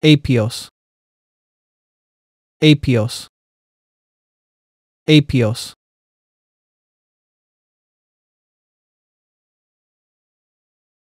Apios. Apios. Apios.